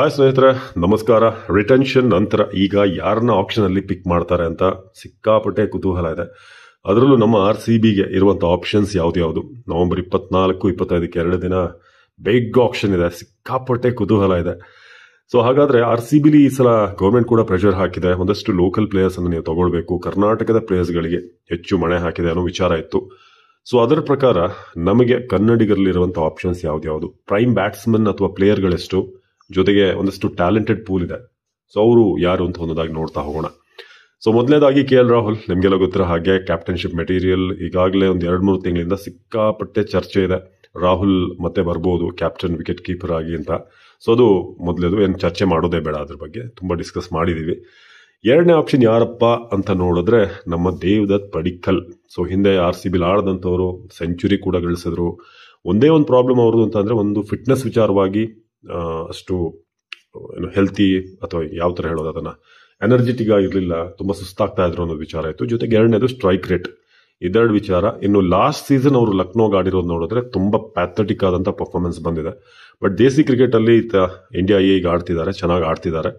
hi ಸ್ನೇಹಿತರೆ ನಮಸ್ಕಾರ retention ನಂತರ ಈಗ ಯಾರನ್ನ ಆಪ್ಷನಲ್ಲಿ ಪಿಕ್ ಮಾಡ್ತಾರೆ ಅಂತ ಸಿಕ್ಕಾಪಟ್ಟೆ ಕುತೂಹಲ ಇದೆ ಅದರಲ್ಲೂ ನಮ್ಮ ಆರ್ ಸಿ ಬಿಗೆ ಇರುವಂಥ ಆಪ್ಷನ್ಸ್ ಯಾವ್ದು ಯಾವುದು ನವೆಂಬರ್ ಇಪ್ಪತ್ನಾಲ್ಕು ಇಪ್ಪತ್ತೈದಕ್ಕೆ ಎರಡು ದಿನ ಬಿಗ್ ಆಪ್ಷನ್ ಇದೆ ಸಿಕ್ಕಾಪಟ್ಟೆ ಕುತೂಹಲ ಇದೆ ಸೊ ಹಾಗಾದರೆ ಆರ್ ಸಿ ಬಿಲಿ ಈ ಸಲ ಗೌರ್ಮೆಂಟ್ ಕೂಡ ಪ್ರೆಷರ್ ಹಾಕಿದೆ ಒಂದಷ್ಟು ಲೋಕಲ್ ಪ್ಲೇಯರ್ಸನ್ನು ನೀವು ತಗೊಳ್ಬೇಕು ಕರ್ನಾಟಕದ ಪ್ಲೇಯರ್ಸ್ಗಳಿಗೆ ಹೆಚ್ಚು ಮಣೆ ಹಾಕಿದೆ ಅನ್ನೋ ವಿಚಾರ ಇತ್ತು ಸೊ ಅದರ ಪ್ರಕಾರ ನಮಗೆ ಕನ್ನಡಿಗರಲ್ಲಿರುವಂಥ ಆಪ್ಷನ್ಸ್ ಯಾವ್ದು ಯಾವುದು ಪ್ರೈಮ್ ಬ್ಯಾಟ್ಸ್ಮನ್ ಅಥವಾ ಪ್ಲೇಯರ್ಗಳೆಷ್ಟು ಜೊತೆಗೆ ಒಂದಷ್ಟು ಟ್ಯಾಲೆಂಟೆಡ್ ಪೂಲ್ ಇದೆ ಸೊ ಅವರು ಯಾರು ಅಂತ ಒಂದಾಗಿ ನೋಡ್ತಾ ಹೋಗೋಣ ಸೊ ಮೊದಲನೇದಾಗಿ ಕೆ ಎಲ್ ರಾಹುಲ್ ನಿಮಗೆಲ್ಲ ಗೊತ್ತಿರೋ ಹಾಗೆ ಕ್ಯಾಪ್ಟನ್ಶಿಪ್ ಮೆಟೀರಿಯಲ್ ಈಗಾಗಲೇ ಒಂದು ಎರಡು ಮೂರು ತಿಂಗಳಿಂದ ಸಿಕ್ಕಾಪಟ್ಟೆ ಚರ್ಚೆ ಇದೆ ರಾಹುಲ್ ಮತ್ತೆ ಬರ್ಬೋದು ಕ್ಯಾಪ್ಟನ್ ವಿಕೆಟ್ ಕೀಪರ್ ಆಗಿ ಅಂತ ಸೊ ಅದು ಮೊದಲೇದು ಏನು ಚರ್ಚೆ ಮಾಡೋದೇ ಬೇಡ ಅದ್ರ ಬಗ್ಗೆ ತುಂಬ ಡಿಸ್ಕಸ್ ಮಾಡಿದ್ದೀವಿ ಎರಡನೇ ಆಪ್ಷನ್ ಯಾರಪ್ಪ ಅಂತ ನೋಡಿದ್ರೆ ನಮ್ಮ ದೇವದತ್ ಪಡಿಕ್ಕಲ್ ಸೊ ಹಿಂದೆ ಆರ್ ಸಿ ಬಿಲ್ ಆಡದಂಥವ್ರು ಸೆಂಚುರಿ ಕೂಡ ಗಳಿಸಿದ್ರು ಒಂದೇ ಒಂದು ಪ್ರಾಬ್ಲಮ್ ಅವ್ರದ್ದು ಅಂತಂದರೆ ಒಂದು ಫಿಟ್ನೆಸ್ ವಿಚಾರವಾಗಿ ಅಷ್ಟು ಏನು ಹೆಲ್ತಿ ಅಥವಾ ಯಾವ ಥರ ಹೇಳೋದು ಅದನ್ನು ಎನರ್ಜೆಟಿಕ್ ಆಗಿರಲಿಲ್ಲ ತುಂಬ ಸುಸ್ತಾಗ್ತಾ ಇದ್ರು ಅನ್ನೋ ವಿಚಾರ ಇತ್ತು ಜೊತೆಗೆ ಎರಡನೇದು ಸ್ಟ್ರೈಕ್ ರೇಟ್ ಇದೆರಡು ವಿಚಾರ ಇನ್ನು ಲಾಸ್ಟ್ ಸೀಸನ್ ಅವರು ಲಕ್ನೋಗೆ ಆಡಿರೋದು ನೋಡಿದ್ರೆ ತುಂಬ ಪ್ಯಾಥೆಟಿಕ್ ಆದಂಥ ಪರ್ಫಾರ್ಮೆನ್ಸ್ ಬಂದಿದೆ ಬಟ್ ದೇಸಿ ಕ್ರಿಕೆಟಲ್ಲಿ ಇಂಡಿಯಾ ಈಗ ಆಡ್ತಿದ್ದಾರೆ ಚೆನ್ನಾಗಿ ಆಡ್ತಿದ್ದಾರೆ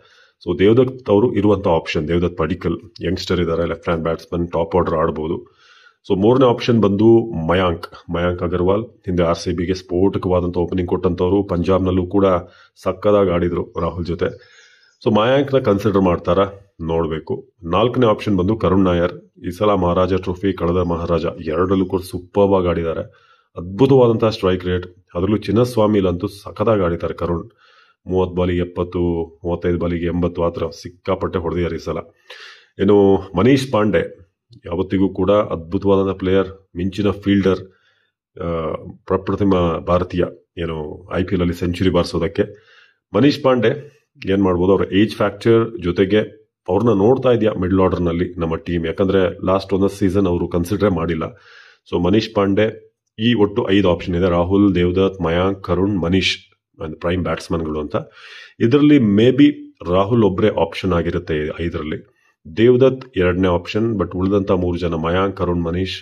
ಸೊ ದೇವದತ್ ಅವರು ಇರುವಂಥ ಆಪ್ಷನ್ ದೇವದತ್ ಪಡಿಕಲ್ ಯಂಗ್ಸ್ಟರ್ ಇದ್ದಾರೆ left hand batsman top order ಆಡ್ಬೋದು ಸೊ ಮೂರನೇ ಆಪ್ಷನ್ ಬಂದು ಮಯಾಂಕ್ ಮಯಾಂಕ್ ಅಗರ್ವಾಲ್ ಹಿಂದೆ ಆರ್ ಸಿ ಬಿಗೆ ಸ್ಫೋಟಕವಾದಂಥ ಓಪನಿಂಗ್ ಕೊಟ್ಟಂಥವ್ರು ಪಂಜಾಬ್ನಲ್ಲೂ ಕೂಡ ಸಕ್ಕದಾಗಿ ಆಡಿದರು ರಾಹುಲ್ ಜೊತೆ ಸೊ ಮಯಾಂಕ್ನ ಕನ್ಸಿಡರ್ ಮಾಡ್ತಾರಾ ನೋಡಬೇಕು ನಾಲ್ಕನೇ ಆಪ್ಷನ್ ಬಂದು ಕರುಣ್ ನಾಯರ್ ಈ ಸಲ ಮಹಾರಾಜ ಟ್ರೋಫಿ ಕಳೆದ ಮಹಾರಾಜ ಎರಡರಲ್ಲೂ ಕೂಡ ಸೂಪರ್ವಾಗಿ ಆಡಿದ್ದಾರೆ ಅದ್ಭುತವಾದಂಥ ಸ್ಟ್ರೈಕ್ ರೇಟ್ ಅದರಲ್ಲೂ ಚಿನ್ನಸ್ವಾಮಿಲಂತೂ ಸಖದಾಗಿ ಆಡಿದ್ದಾರೆ ಕರುಣ್ ಮೂವತ್ತು ಬಾಲಿಗೆ ಎಪ್ಪತ್ತು ಮೂವತ್ತೈದು ಬಾಲಿಗೆ ಎಂಬತ್ತು ಆ ಥರ ಸಿಕ್ಕಾಪಟ್ಟೆ ಹೊಡೆದಿದ್ದಾರೆ ಈ ಸಲ ಇನ್ನು ಮನೀಶ್ ಪಾಂಡೆ ಯಾವತ್ತಿಗೂ ಕೂಡ ಅದ್ಭುತವಾದಂಥ ಪ್ಲೇಯರ್ ಮಿಂಚಿನ ಫೀಲ್ಡರ್ ಪ್ರಪ್ರಥಮ ಭಾರತೀಯ ಏನು ಐ ಪಿ ಎಲ್ ಅಲ್ಲಿ ಸೆಂಚುರಿ ಬಾರಿಸೋದಕ್ಕೆ ಮನೀಶ್ ಪಾಂಡೆ ಏನು ಮಾಡ್ಬೋದು ಅವರ ಏಜ್ ಫ್ಯಾಕ್ಚರ್ ಜೊತೆಗೆ ಅವ್ರನ್ನ ನೋಡ್ತಾ ಇದೆಯಾ ಮಿಡ್ಲ್ ಆರ್ಡರ್ನಲ್ಲಿ ನಮ್ಮ ಟೀಮ್ ಯಾಕಂದರೆ ಲಾಸ್ಟ್ ಒಂದು ಸೀಸನ್ ಅವರು ಕನ್ಸಿಡರ್ ಮಾಡಿಲ್ಲ ಸೊ ಮನೀಶ್ ಪಾಂಡೆ ಈ ಒಟ್ಟು ಐದು ಆಪ್ಷನ್ ಇದೆ ರಾಹುಲ್ ದೇವದತ್ ಮಯಾಂಕ್ ಕರುಣ್ ಮನೀಶ್ ಪ್ರೈಮ್ ಬ್ಯಾಟ್ಸ್ಮನ್ಗಳು ಅಂತ ಇದರಲ್ಲಿ ಮೇ ಬಿ ರಾಹುಲ್ ಒಬ್ಬರೇ ಆಪ್ಷನ್ ಆಗಿರುತ್ತೆ ಐದರಲ್ಲಿ ದೇವದತ್ ಎರಡನೇ ಆಪ್ಷನ್ ಬಟ್ ಉಳಿದಂಥ ಮೂರು ಜನ Mayank Arun Manish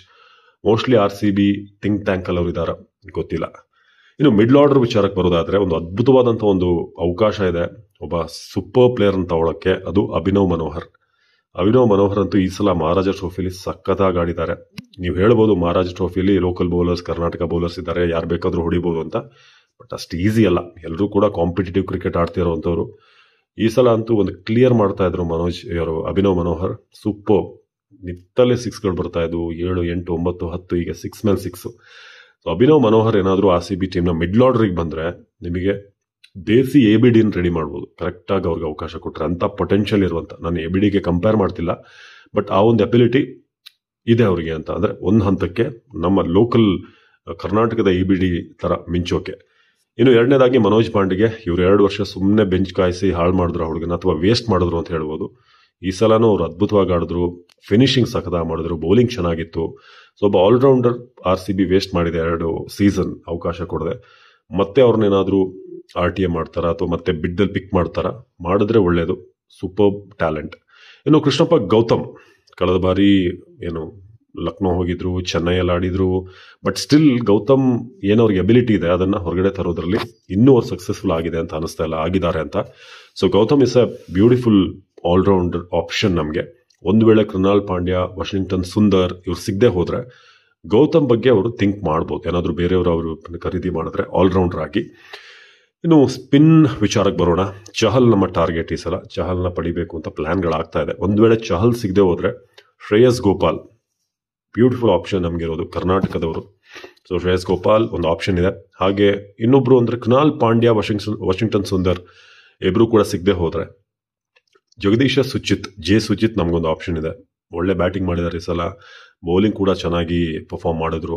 mostly R C B think tank ಅಲ್ಲಿ ಇದ್ದಾರೆ ಗೊತ್ತಿಲ್ಲ ಇನ್ನು ಮಿಡ್ಲ್ ಆರ್ಡರ್ ವಿಚಾರಕ್ಕೆ ಬರೋದಾದರೆ ಒಂದು ಅದ್ಭುತವಾದಂಥ ಒಂದು ಅವಕಾಶ ಇದೆ ಒಬ್ಬ ಸೂಪರ್ ಅಂತ ತಗೊಳ್ಳೋಕ್ಕೆ ಅದು ಅಭಿನವ್ ಮನೋಹರ್ ಅಭಿನವ್ ಮನೋಹರ್ ಅಂತೂ ಈ ಸಲ ಮಹಾರಾಜ ಟ್ರೋಫಿಲಿ ಸಖತ್ತಾಗಿ ಆಡಿದ್ದಾರೆ ನೀವು ಹೇಳ್ಬೋದು ಮಹಾರಾಜ ಟ್ರೋಫಿಲಿ ಲೋಕಲ್ ಬೌಲರ್ಸ್ ಕರ್ನಾಟಕ ಬೌಲರ್ಸ್ ಇದ್ದಾರೆ ಯಾರು ಬೇಕಾದರೂ ಹೊಡಿಬೋದು ಅಂತ ಬಟ್ ಅಷ್ಟು ಈಸಿ ಅಲ್ಲ ಎಲ್ಲರೂ ಕೂಡ ಕಾಂಪಿಟೇಟಿವ್ ಕ್ರಿಕೆಟ್ ಆಡ್ತಿರೋವಂಥವ್ರು ಈ ಸಲ ಅಂತೂ ಒಂದು ಕ್ಲಿಯರ್ ಮಾಡ್ತಾ ಇದ್ರು ಮನೋಜ್ ಇವರು ಅಭಿನವ್ ಮನೋಹರ್ ಸೂಪರ್ ಸಿಕ್ಸ್ ಸಿಕ್ಸ್ಗಳು ಬರ್ತಾ ಇದ್ವು ಏಳು ಎಂಟು ಒಂಬತ್ತು ಹತ್ತು ಈಗ ಸಿಕ್ಸ್ ಮೇಲೆ ಸಿಕ್ಸು ಸೊ ಅಭಿನವ್ ಮನೋಹರ್ ಏನಾದರೂ ಆರ್ ಸಿ ಬಿ ಟೀಮ್ನ ಮಿಡ್ಲ್ ಆರ್ಡ್ರಿಗೆ ಬಂದರೆ ನಿಮಗೆ ದೇಸಿ ಎ ಬಿ ಡಿನ ರೆಡಿ ಮಾಡ್ಬೋದು ಕರೆಕ್ಟಾಗಿ ಅವ್ರಿಗೆ ಅವಕಾಶ ಕೊಟ್ಟರೆ ಅಂಥ ಪೊಟೆನ್ಷಿಯಲ್ ಇರುವಂಥ ನಾನು ಎ ಬಿ ಡಿಗೆ ಕಂಪೇರ್ ಮಾಡ್ತಿಲ್ಲ ಬಟ್ ಆ ಒಂದು ಅಬಿಲಿಟಿ ಇದೆ ಅವರಿಗೆ ಅಂತ ಅಂದರೆ ಒಂದು ಹಂತಕ್ಕೆ ನಮ್ಮ ಲೋಕಲ್ ಕರ್ನಾಟಕದ ಎ ಬಿ ಡಿ ಥರ ಮಿಂಚೋಕೆ ಇನ್ನು ಎರಡನೇದಾಗಿ ಮನೋಜ್ ಪಾಂಡೆಗೆ ಇವರು ಎರಡು ವರ್ಷ ಸುಮ್ಮನೆ ಬೆಂಚ್ ಕಾಯಿಸಿ ಹಾಳು ಮಾಡಿದ್ರು ಹುಡುಗನ ಅಥವಾ ವೇಸ್ಟ್ ಮಾಡಿದ್ರು ಅಂತ ಹೇಳ್ಬೋದು ಈ ಸಲನೂ ಅವರು ಅದ್ಭುತವಾಗಿ ಆಡಿದ್ರು ಫಿನಿಶಿಂಗ್ ಸಖದಾಗ ಮಾಡಿದ್ರು ಬೌಲಿಂಗ್ ಚೆನ್ನಾಗಿತ್ತು ಸೊ ಒಬ್ಬ all rounder R C B waste ಮಾಡಿದೆ ಎರಡು ಸೀಸನ್ ಅವಕಾಶ ಕೊಡದೆ ಮತ್ತೆ ಅವ್ರನ್ನೇನಾದರೂ ಆರ್ ಟಿ ಎ ಮಾಡ್ತಾರಾ ಅಥವಾ ಮತ್ತೆ ಬಿಡ್ದಲ್ಲಿ ಪಿಕ್ ಮಾಡ್ತಾರಾ ಮಾಡಿದ್ರೆ ಒಳ್ಳೆಯದು ಸೂಪರ್ ಟ್ಯಾಲೆಂಟ್ ಇನ್ನು ಕೃಷ್ಣಪ್ಪ ಗೌತಮ್ ಕಳೆದ ಬಾರಿ ಏನು ಲಕ್ನೋ ಹೋಗಿದ್ರು ಚೆನ್ನೈಯಲ್ಲಿ ಆಡಿದ್ರು ಬಟ್ ಸ್ಟಿಲ್ ಗೌತಮ್ ಏನೋ ಅವ್ರಿಗೆ ಎಬಿಲಿಟಿ ಇದೆ ಅದನ್ನು ಹೊರಗಡೆ ತರೋದ್ರಲ್ಲಿ ಇನ್ನೂ ಅವ್ರು ಸಕ್ಸಸ್ಫುಲ್ ಆಗಿದೆ ಅಂತ ಅನಿಸ್ತಾ ಇಲ್ಲ ಆಗಿದ್ದಾರೆ ಅಂತ so Gautam is a beautiful all rounder option ನಮಗೆ ಒಂದು ವೇಳೆ ಕೃನಾಲ್ ಪಾಂಡ್ಯ ವಾಷಿಂಗ್ಟನ್ ಸುಂದರ್ ಇವ್ರು ಸಿಗದೆ ಹೋದರೆ ಗೌತಮ್ ಬಗ್ಗೆ ಅವರು ಥಿಂಕ್ ಮಾಡ್ಬೋದು ಏನಾದರೂ ಬೇರೆಯವರು ಅವರು ಖರೀದಿ ಮಾಡಿದ್ರೆ ಆಲ್ರೌಂಡರ್ ಆಗಿ ಇನ್ನು ಸ್ಪಿನ್ ವಿಚಾರಕ್ಕೆ ಬರೋಣ ಚಹಲ್ ನಮ್ಮ ಟಾರ್ಗೆಟ್ ಈ ಸಲ ಚಹಲ್ನ ಪಡಿಬೇಕು ಅಂತ ಪ್ಲ್ಯಾನ್ಗಳಾಗ್ತಾ ಇದೆ ಒಂದು ವೇಳೆ ಚಹಲ್ ಸಿಗದೆ ಹೋದ್ರೆ ಶ್ರೇಯಸ್ ಗೋಪಾಲ್ ಬ್ಯೂಟಿಫುಲ್ ಆಪ್ಷನ್ ಇರೋದು ಕರ್ನಾಟಕದವರು ಸೊ ಶ್ರೇಯಸ್ ಗೋಪಾಲ್ ಒಂದು ಆಪ್ಷನ್ ಇದೆ ಹಾಗೆ ಇನ್ನೊಬ್ರು ಅಂದರೆ ಕುನಾಲ್ ಪಾಂಡ್ಯ ವಾಷಿಂಗ್ಟನ್ ವಾಷಿಂಗ್ಟನ್ ಸುಂದರ್ ಇಬ್ಬರು ಕೂಡ ಸಿಗದೆ ಹೋದ್ರೆ ಜಗದೀಶ ಸುಚಿತ್ ಜೆ ಸುಚಿತ್ ನಮಗೊಂದು ಆಪ್ಷನ್ ಇದೆ ಒಳ್ಳೆ ಬ್ಯಾಟಿಂಗ್ ಮಾಡಿದ್ದಾರೆ ಈ ಸಲ ಬೌಲಿಂಗ್ ಕೂಡ ಚೆನ್ನಾಗಿ ಪರ್ಫಾರ್ಮ್ ಮಾಡಿದ್ರು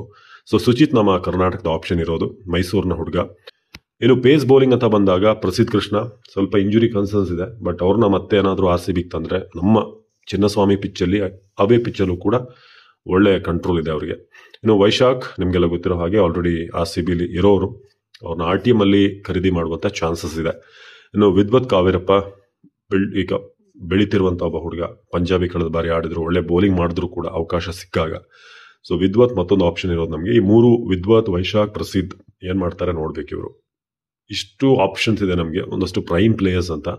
ಸೊ ಸುಚಿತ್ ನಮ್ಮ ಕರ್ನಾಟಕದ ಆಪ್ಷನ್ ಇರೋದು ಮೈಸೂರಿನ ಹುಡುಗ ಇನ್ನು ಪೇಸ್ ಬೌಲಿಂಗ್ ಅಂತ ಬಂದಾಗ ಪ್ರಸಿದ್ಧ ಕೃಷ್ಣ ಸ್ವಲ್ಪ ಇಂಜುರಿ ಕನ್ಸರ್ನ್ಸ್ ಇದೆ ಬಟ್ ಅವ್ರನ್ನ ಮತ್ತೆ ಏನಾದರೂ ಆರ್ ಸಿ ನಮ್ಮ ಚಿನ್ನಸ್ವಾಮಿ ಪಿಚ್ಚಲ್ಲಿ ಅವೇ ಪಿಚ್ಚಲ್ಲೂ ಕೂಡ ಒಳ್ಳೆಯ ಕಂಟ್ರೋಲ್ ಇದೆ ಅವರಿಗೆ ಇನ್ನು ವೈಶಾಖ್ ನಿಮಗೆಲ್ಲ ಗೊತ್ತಿರೋ ಹಾಗೆ ಆಲ್ರೆಡಿ ಆರ್ ಸಿ ಬಿಲಿ ಇರೋರು ಅವ್ರನ್ನ ಆರ್ ಟಿ ಎಮ್ ಅಲ್ಲಿ ಖರೀದಿ ಮಾಡುವಂಥ ಚಾನ್ಸಸ್ ಇದೆ ಇನ್ನು ವಿದ್ವತ್ ಕಾವೇರಪ್ಪ ಬೆಳ್ ಈಗ ಬೆಳಿತಿರುವಂಥ ಒಬ್ಬ ಹುಡುಗ ಪಂಜಾಬಿ ಕಳೆದ ಬಾರಿ ಆಡಿದ್ರು ಒಳ್ಳೆ ಬೌಲಿಂಗ್ ಮಾಡಿದ್ರು ಕೂಡ ಅವಕಾಶ ಸಿಕ್ಕಾಗ ಸೊ ವಿದ್ವತ್ ಮತ್ತೊಂದು ಆಪ್ಷನ್ ಇರೋದು ನಮಗೆ ಈ ಮೂರು ವಿದ್ವತ್ ವೈಶಾಖ್ ಪ್ರಸಿದ್ಧ ಏನು ಮಾಡ್ತಾರೆ ನೋಡ್ಬೇಕು ಇವರು ಇಷ್ಟು ಆಪ್ಷನ್ಸ್ ಇದೆ ನಮಗೆ ಒಂದಷ್ಟು ಪ್ರೈಮ್ ಪ್ಲೇಯರ್ಸ್ ಅಂತ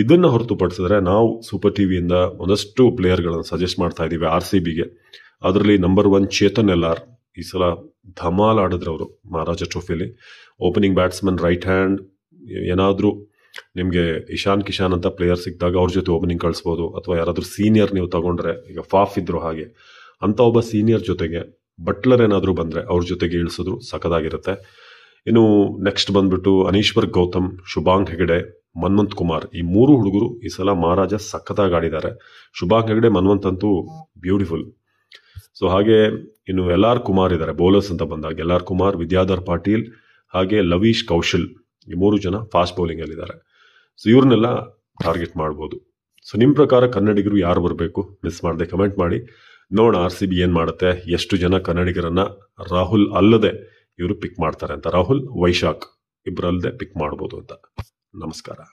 ಇದನ್ನು ಹೊರತುಪಡಿಸಿದ್ರೆ ನಾವು ಸೂಪರ್ ಟಿ ವಿಯಿಂದ ಒಂದಷ್ಟು ಪ್ಲೇಯರ್ಗಳನ್ನು ಸಜೆಸ್ಟ್ ಮಾಡ್ತಾ ಇದ್ದೀವಿ ಆರ್ ಸಿ ಬಿಗೆ ಅದರಲ್ಲಿ number one Chetan L R ಈ ಸಲ ಧಮಾಲ್ ಆಡಿದ್ರು ಅವರು ಮಹಾರಾಜ ಟ್ರೋಫಿಯಲ್ಲಿ ಓಪನಿಂಗ್ ಬ್ಯಾಟ್ಸ್ಮನ್ ರೈಟ್ ಹ್ಯಾಂಡ್ ಏನಾದರೂ ನಿಮಗೆ ಇಶಾನ್ ಕಿಶಾನ್ ಅಂತ ಪ್ಲೇಯರ್ ಸಿಕ್ಕಿದಾಗ ಅವ್ರ ಜೊತೆ ಓಪನಿಂಗ್ ಕಳಿಸ್ಬೋದು ಅಥವಾ ಯಾರಾದರೂ ಸೀನಿಯರ್ ನೀವು ತಗೊಂಡ್ರೆ ಈಗ ಫಾಫ್ ಇದ್ರು ಹಾಗೆ ಅಂತ ಒಬ್ಬ ಸೀನಿಯರ್ ಜೊತೆಗೆ ಬಟ್ಲರ್ ಏನಾದರೂ ಬಂದರೆ ಅವ್ರ ಜೊತೆಗೆ ಇಳಿಸಿದ್ರು ಸಖದಾಗಿರುತ್ತೆ ಇನ್ನು ನೆಕ್ಸ್ಟ್ ಬಂದ್ಬಿಟ್ಟು ಅನೀಶ್ವರ್ ಗೌತಮ್ ಶುಭಾಂಗ್ ಹೆಗಡೆ ಮನ್ವಂತ್ ಕುಮಾರ್ ಈ ಮೂರು ಹುಡುಗರು ಈ ಸಲ ಮಹಾರಾಜ ಸಖತ್ತಾಗಿ ಆಡಿದ್ದಾರೆ ಶುಭಾಂಗ್ ಹೆಗಡೆ ಮನ್ವಂತ್ ಅಂತೂ ಬ್ಯೂಟಿಫುಲ್ ಸೊ ಹಾಗೆ ಇನ್ನು ಎಲ್ ಆರ್ ಕುಮಾರ್ ಇದ್ದಾರೆ ಬೌಲರ್ಸ್ ಅಂತ ಬಂದಾಗ ಎಲ್ ಆರ್ ಕುಮಾರ್ ವಿದ್ಯಾಧರ್ ಪಾಟೀಲ್ ಹಾಗೆ ಲವೀಶ್ ಕೌಶಲ್ ಈ ಮೂರು ಜನ ಫಾಸ್ಟ್ ಬೌಲಿಂಗ್ ಇದ್ದಾರೆ ಸೊ ಇವ್ರನ್ನೆಲ್ಲ ಟಾರ್ಗೆಟ್ ಮಾಡ್ಬೋದು ಸೊ ನಿಮ್ಮ ಪ್ರಕಾರ ಕನ್ನಡಿಗರು ಯಾರು ಬರಬೇಕು ಮಿಸ್ ಮಾಡದೆ ಕಮೆಂಟ್ ಮಾಡಿ ನೋಡೋಣ ಆರ್ ಸಿ ಬಿ ಏನು ಮಾಡುತ್ತೆ ಎಷ್ಟು ಜನ ಕನ್ನಡಿಗರನ್ನ ರಾಹುಲ್ ಅಲ್ಲದೆ ಇವರು ಪಿಕ್ ಮಾಡ್ತಾರೆ ಅಂತ ರಾಹುಲ್ ವೈಶಾಖ್ ಇಬ್ಬರಲ್ಲದೆ ಪಿಕ್ ಮಾಡ್ಬೋದು ಅಂತ ನಮಸ್ಕಾರ